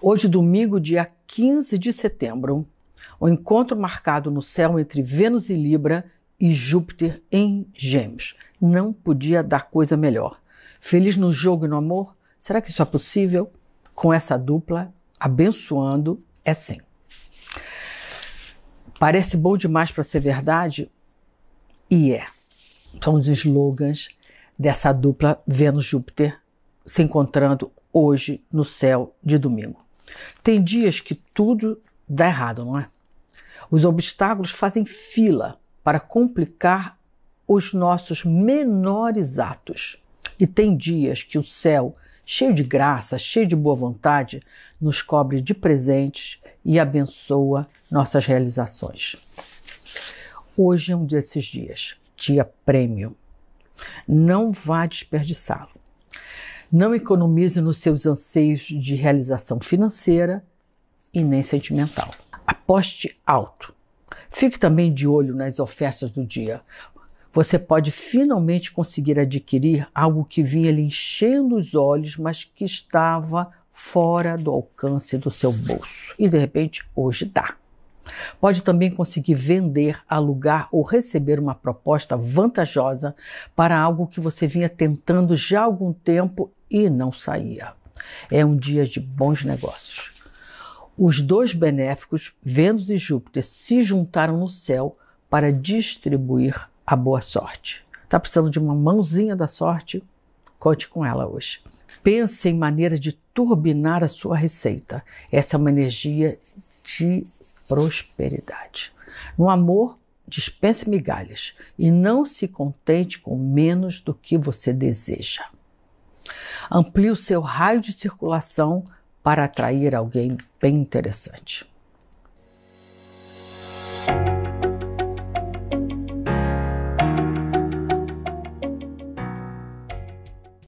Hoje, domingo, dia 15 de setembro, o um encontro marcado no céu entre Vênus e Libra e Júpiter em Gêmeos. Não podia dar coisa melhor. Feliz no jogo e no amor? Será que isso é possível? Com essa dupla, abençoando, é sim. Parece bom demais para ser verdade? E é. São os slogans dessa dupla Vênus-Júpiter se encontrando hoje no céu de domingo. Tem dias que tudo dá errado, não é? Os obstáculos fazem fila para complicar os nossos menores atos. E tem dias que o céu, cheio de graça, cheio de boa vontade, nos cobre de presentes e abençoa nossas realizações. Hoje é um desses dias, dia prêmio. Não vá desperdiçá-lo. Não economize nos seus anseios de realização financeira e nem sentimental. Aposte alto. Fique também de olho nas ofertas do dia. Você pode finalmente conseguir adquirir algo que vinha lhe enchendo os olhos, mas que estava fora do alcance do seu bolso. E de repente, hoje dá. Pode também conseguir vender, alugar ou receber uma proposta vantajosa para algo que você vinha tentando já há algum tempo e não saía. É um dia de bons negócios. Os dois benéficos, Vênus e Júpiter, se juntaram no céu para distribuir a boa sorte. Está precisando de uma mãozinha da sorte? Conte com ela hoje. Pense em maneira de turbinar a sua receita. Essa é uma energia de prosperidade. No amor, dispense migalhas e não se contente com menos do que você deseja. Amplie o seu raio de circulação para atrair alguém bem interessante.